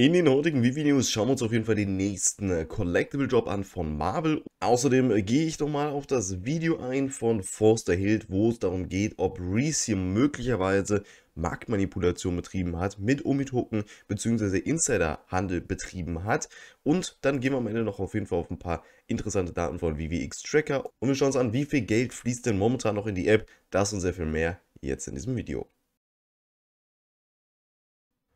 In den heutigen Videos schauen wir uns auf jeden Fall den nächsten äh, Collectible Job an von Marvel. Außerdem äh, gehe ich nochmal auf das Video ein von Forster Hild, wo es darum geht, ob Reese hier möglicherweise Marktmanipulation betrieben hat, mit Umitoken bzw. Insiderhandel betrieben hat. Und dann gehen wir am Ende noch auf jeden Fall auf ein paar interessante Daten von VVX Tracker und wir schauen uns an, wie viel Geld fließt denn momentan noch in die App. Das und sehr viel mehr jetzt in diesem Video.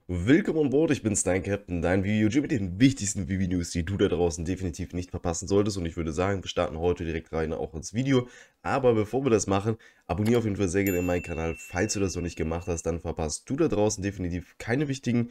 Willkommen an Bord, ich bin's, dein Captain, dein Video mit den wichtigsten VV-News, die du da draußen definitiv nicht verpassen solltest. Und ich würde sagen, wir starten heute direkt rein auch ins Video. Aber bevor wir das machen, abonniere auf jeden Fall sehr gerne meinen Kanal. Falls du das noch nicht gemacht hast, dann verpasst du da draußen definitiv keine wichtigen,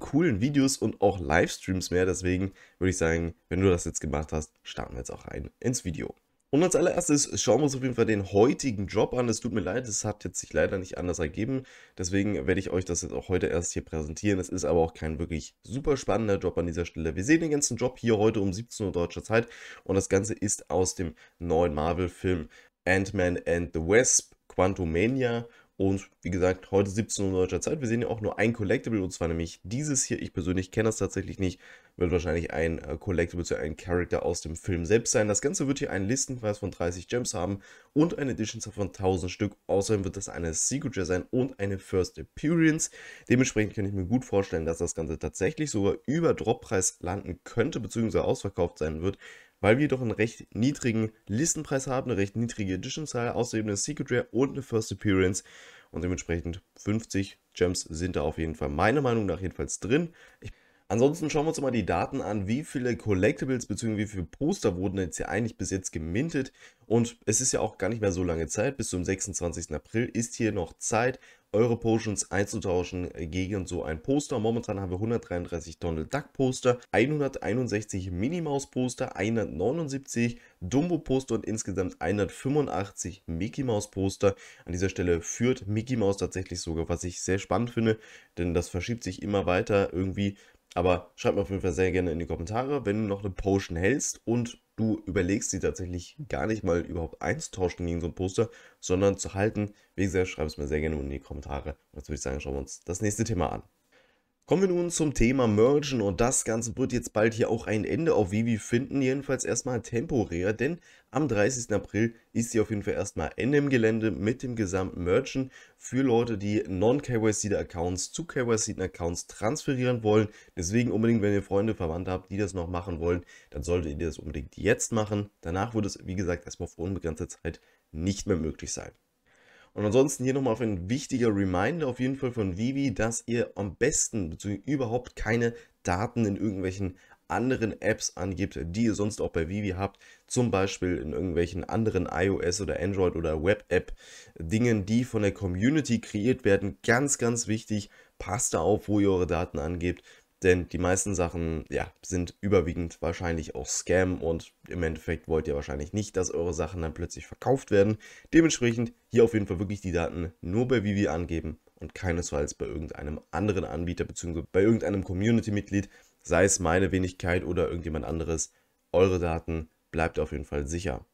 coolen Videos und auch Livestreams mehr. Deswegen würde ich sagen, wenn du das jetzt gemacht hast, starten wir jetzt auch rein ins Video. Und als allererstes schauen wir uns auf jeden Fall den heutigen Job an. Es tut mir leid, es hat jetzt sich leider nicht anders ergeben. Deswegen werde ich euch das jetzt auch heute erst hier präsentieren. Es ist aber auch kein wirklich super spannender Job an dieser Stelle. Wir sehen den ganzen Job hier heute um 17 Uhr deutscher Zeit. Und das Ganze ist aus dem neuen Marvel-Film Ant-Man and the Wasp, Quantumania. Und wie gesagt, heute 17 Uhr deutscher Zeit. Wir sehen ja auch nur ein Collectible und zwar nämlich dieses hier. Ich persönlich kenne das tatsächlich nicht. Wird wahrscheinlich ein äh, Collectible zu einem Charakter aus dem Film selbst sein. Das Ganze wird hier einen Listenpreis von 30 Gems haben und eine Edition von 1000 Stück. Außerdem wird das eine Signature sein und eine First Appearance. Dementsprechend kann ich mir gut vorstellen, dass das Ganze tatsächlich sogar über Droppreis landen könnte bzw. ausverkauft sein wird weil wir doch einen recht niedrigen Listenpreis haben, eine recht niedrige Edition-Zahl, außerdem eine Secret Rare und eine First Appearance. Und dementsprechend 50 Gems sind da auf jeden Fall meiner Meinung nach jedenfalls drin. Ich Ansonsten schauen wir uns mal die Daten an, wie viele Collectibles bzw. wie viele Poster wurden jetzt hier eigentlich bis jetzt gemintet. Und es ist ja auch gar nicht mehr so lange Zeit, bis zum 26. April ist hier noch Zeit, eure Potions einzutauschen gegen so ein Poster. Momentan haben wir 133 Donald Duck Poster, 161 Minimaus Poster, 179 Dumbo Poster und insgesamt 185 Mickey Mouse Poster. An dieser Stelle führt Mickey Mouse tatsächlich sogar, was ich sehr spannend finde, denn das verschiebt sich immer weiter irgendwie aber schreib mir auf jeden Fall sehr gerne in die Kommentare, wenn du noch eine Potion hältst und du überlegst, sie tatsächlich gar nicht mal überhaupt einzutauschen gegen so ein Poster, sondern zu halten. Wie gesagt, schreib es mir sehr gerne in die Kommentare. Und jetzt würde ich sagen, schauen wir uns das nächste Thema an. Kommen wir nun zum Thema Mergen und das Ganze wird jetzt bald hier auch ein Ende auf Vivi finden, jedenfalls erstmal temporär, denn am 30. April ist sie auf jeden Fall erstmal Ende im Gelände mit dem gesamten Mergen für Leute, die Non-KYC-Accounts zu KYC-Accounts transferieren wollen. Deswegen unbedingt, wenn ihr Freunde, Verwandte habt, die das noch machen wollen, dann solltet ihr das unbedingt jetzt machen. Danach wird es, wie gesagt, erstmal auf unbegrenzte Zeit nicht mehr möglich sein. Und ansonsten hier nochmal auf ein wichtiger Reminder auf jeden Fall von Vivi, dass ihr am besten bzw. überhaupt keine Daten in irgendwelchen anderen Apps angibt, die ihr sonst auch bei Vivi habt, zum Beispiel in irgendwelchen anderen iOS oder Android oder Web-App Dingen, die von der Community kreiert werden. Ganz, ganz wichtig, passt da auf, wo ihr eure Daten angebt, denn die meisten Sachen ja, sind überwiegend wahrscheinlich auch Scam und im Endeffekt wollt ihr wahrscheinlich nicht, dass eure Sachen dann plötzlich verkauft werden. Dementsprechend hier auf jeden Fall wirklich die Daten nur bei Vivi angeben und keinesfalls bei irgendeinem anderen Anbieter bzw. bei irgendeinem Community-Mitglied, sei es meine Wenigkeit oder irgendjemand anderes. Eure Daten bleibt auf jeden Fall sicher.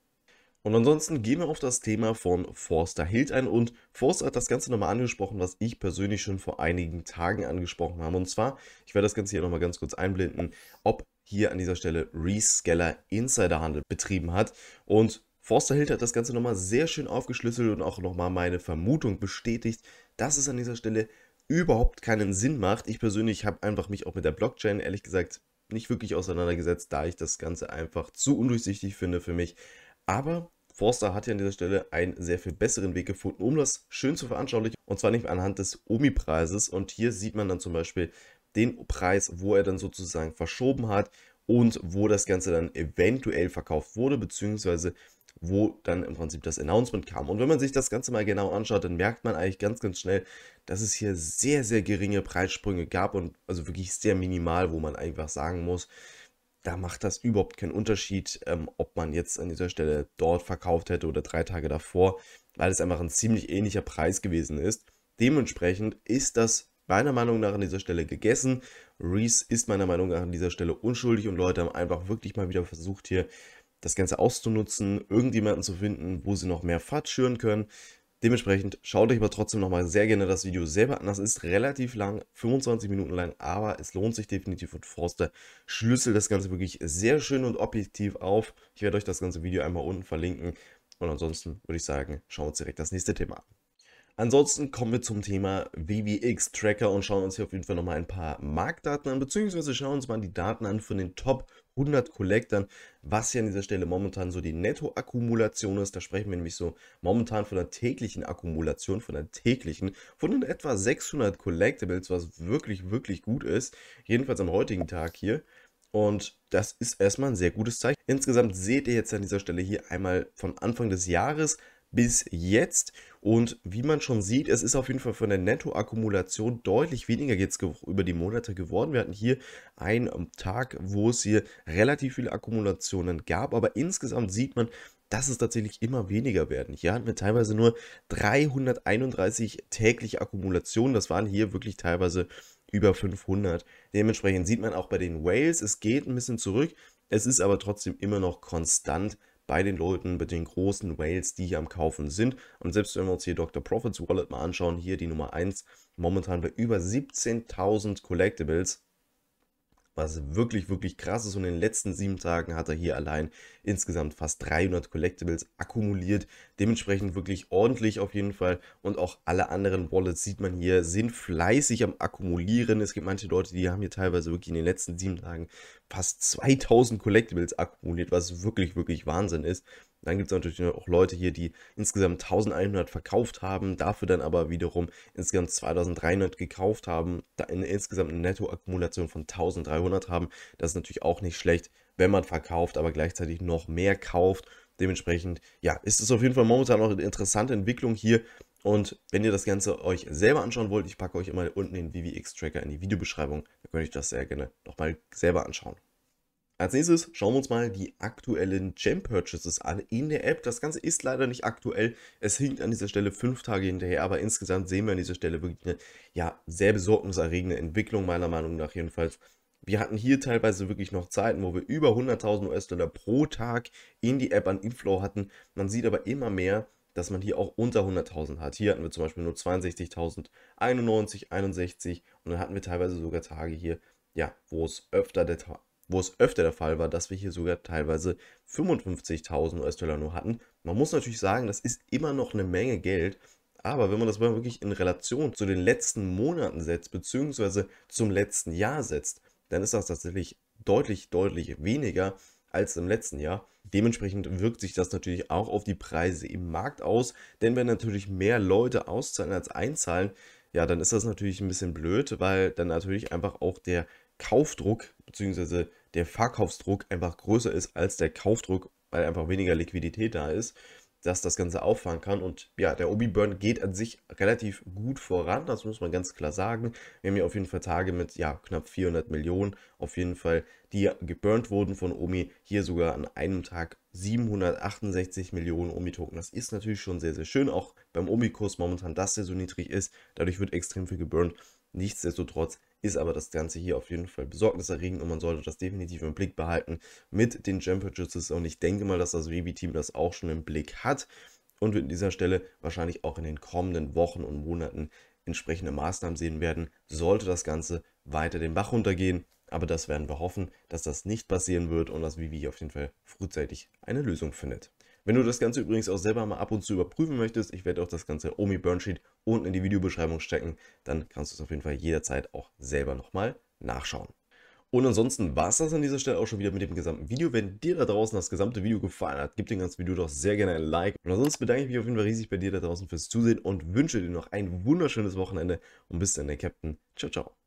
Und ansonsten gehen wir auf das Thema von Forster Hild ein und Forster hat das Ganze nochmal angesprochen, was ich persönlich schon vor einigen Tagen angesprochen habe. Und zwar, ich werde das Ganze hier nochmal ganz kurz einblenden, ob hier an dieser Stelle Rescaler Insiderhandel betrieben hat. Und Forster Hild hat das Ganze nochmal sehr schön aufgeschlüsselt und auch nochmal meine Vermutung bestätigt, dass es an dieser Stelle überhaupt keinen Sinn macht. Ich persönlich habe einfach mich auch mit der Blockchain ehrlich gesagt nicht wirklich auseinandergesetzt, da ich das Ganze einfach zu undurchsichtig finde für mich. Aber Forster hat hier an dieser Stelle einen sehr viel besseren Weg gefunden, um das schön zu veranschaulichen. Und zwar nicht anhand des OMI-Preises. Und hier sieht man dann zum Beispiel den Preis, wo er dann sozusagen verschoben hat und wo das Ganze dann eventuell verkauft wurde, beziehungsweise wo dann im Prinzip das Announcement kam. Und wenn man sich das Ganze mal genau anschaut, dann merkt man eigentlich ganz, ganz schnell, dass es hier sehr, sehr geringe Preissprünge gab und also wirklich sehr minimal, wo man einfach sagen muss, da macht das überhaupt keinen Unterschied, ähm, ob man jetzt an dieser Stelle dort verkauft hätte oder drei Tage davor, weil es einfach ein ziemlich ähnlicher Preis gewesen ist. Dementsprechend ist das meiner Meinung nach an dieser Stelle gegessen. Reese ist meiner Meinung nach an dieser Stelle unschuldig und Leute haben einfach wirklich mal wieder versucht, hier das Ganze auszunutzen, irgendjemanden zu finden, wo sie noch mehr Fahrt schüren können. Dementsprechend schaut euch aber trotzdem nochmal sehr gerne das Video selber an. Das ist relativ lang, 25 Minuten lang, aber es lohnt sich definitiv und Forster schlüsselt das Ganze wirklich sehr schön und objektiv auf. Ich werde euch das ganze Video einmal unten verlinken und ansonsten würde ich sagen, schaut direkt das nächste Thema an. Ansonsten kommen wir zum Thema WWX Tracker und schauen uns hier auf jeden Fall nochmal ein paar Marktdaten an, beziehungsweise schauen uns mal die Daten an von den Top 100 Collectern, was hier an dieser Stelle momentan so die Nettoakkumulation ist. Da sprechen wir nämlich so momentan von der täglichen Akkumulation, von der täglichen, von den etwa 600 Collectibles, was wirklich, wirklich gut ist. Jedenfalls am heutigen Tag hier. Und das ist erstmal ein sehr gutes Zeichen. Insgesamt seht ihr jetzt an dieser Stelle hier einmal von Anfang des Jahres bis jetzt. Und wie man schon sieht, es ist auf jeden Fall von der Nettoakkumulation deutlich weniger jetzt über die Monate geworden. Wir hatten hier einen Tag, wo es hier relativ viele Akkumulationen gab, aber insgesamt sieht man, dass es tatsächlich immer weniger werden. Hier hatten wir teilweise nur 331 tägliche Akkumulationen. Das waren hier wirklich teilweise über 500. Dementsprechend sieht man auch bei den Whales, es geht ein bisschen zurück. Es ist aber trotzdem immer noch konstant bei den Leuten mit den großen Whales, die hier am Kaufen sind. Und selbst wenn wir uns hier Dr. Profits Wallet mal anschauen, hier die Nummer 1, momentan bei über 17.000 Collectibles was wirklich, wirklich krass ist. Und in den letzten sieben Tagen hat er hier allein insgesamt fast 300 Collectibles akkumuliert. Dementsprechend wirklich ordentlich auf jeden Fall. Und auch alle anderen Wallets sieht man hier, sind fleißig am Akkumulieren. Es gibt manche Leute, die haben hier teilweise wirklich in den letzten sieben Tagen fast 2000 Collectibles akkumuliert, was wirklich, wirklich Wahnsinn ist. Dann gibt es natürlich auch Leute hier, die insgesamt 1100 verkauft haben, dafür dann aber wiederum insgesamt 2300 gekauft haben, da eine insgesamt eine Nettoakkumulation von 1300 haben. Das ist natürlich auch nicht schlecht, wenn man verkauft, aber gleichzeitig noch mehr kauft. Dementsprechend, ja, ist es auf jeden Fall momentan noch eine interessante Entwicklung hier. Und wenn ihr das Ganze euch selber anschauen wollt, ich packe euch immer unten den VVX-Tracker in die Videobeschreibung. Da könnt ihr euch das sehr gerne nochmal selber anschauen. Als nächstes schauen wir uns mal die aktuellen Gem Purchases an in der App. Das Ganze ist leider nicht aktuell. Es hinkt an dieser Stelle fünf Tage hinterher, aber insgesamt sehen wir an dieser Stelle wirklich eine ja, sehr besorgniserregende Entwicklung, meiner Meinung nach jedenfalls. Wir hatten hier teilweise wirklich noch Zeiten, wo wir über 100.000 US-Dollar pro Tag in die App an Inflow hatten. Man sieht aber immer mehr, dass man hier auch unter 100.000 hat. Hier hatten wir zum Beispiel nur 62.000, 91, 61 und dann hatten wir teilweise sogar Tage hier, ja, wo es öfter der Tag wo es öfter der Fall war, dass wir hier sogar teilweise 55.000 US-Dollar nur hatten. Man muss natürlich sagen, das ist immer noch eine Menge Geld, aber wenn man das mal wirklich in Relation zu den letzten Monaten setzt, beziehungsweise zum letzten Jahr setzt, dann ist das tatsächlich deutlich, deutlich weniger als im letzten Jahr. Dementsprechend wirkt sich das natürlich auch auf die Preise im Markt aus, denn wenn natürlich mehr Leute auszahlen als einzahlen, ja, dann ist das natürlich ein bisschen blöd, weil dann natürlich einfach auch der Kaufdruck beziehungsweise der Verkaufsdruck einfach größer ist als der Kaufdruck, weil einfach weniger Liquidität da ist, dass das Ganze auffahren kann. Und ja, der Obi-Burn geht an sich relativ gut voran, das muss man ganz klar sagen. Wir haben hier auf jeden Fall Tage mit ja, knapp 400 Millionen, auf jeden Fall, die geburnt wurden von Omi. Hier sogar an einem Tag 768 Millionen Omi-Token. Das ist natürlich schon sehr, sehr schön, auch beim Omi-Kurs momentan, dass der so niedrig ist. Dadurch wird extrem viel geburnt. Nichtsdestotrotz ist aber das Ganze hier auf jeden Fall besorgniserregend und man sollte das definitiv im Blick behalten mit den Jumper Jutsus. Und ich denke mal, dass das WB-Team das auch schon im Blick hat und wir an dieser Stelle wahrscheinlich auch in den kommenden Wochen und Monaten entsprechende Maßnahmen sehen werden, sollte das Ganze weiter den Bach runtergehen. Aber das werden wir hoffen, dass das nicht passieren wird und dass Vivi auf jeden Fall frühzeitig eine Lösung findet. Wenn du das Ganze übrigens auch selber mal ab und zu überprüfen möchtest, ich werde auch das ganze Omi Burnsheet unten in die Videobeschreibung stecken, dann kannst du es auf jeden Fall jederzeit auch selber nochmal nachschauen. Und ansonsten war es das an dieser Stelle auch schon wieder mit dem gesamten Video. Wenn dir da draußen das gesamte Video gefallen hat, gib dem ganzen Video doch sehr gerne ein Like. Und ansonsten bedanke ich mich auf jeden Fall riesig bei dir da draußen fürs Zusehen und wünsche dir noch ein wunderschönes Wochenende und bis dann, der Captain. Ciao, ciao.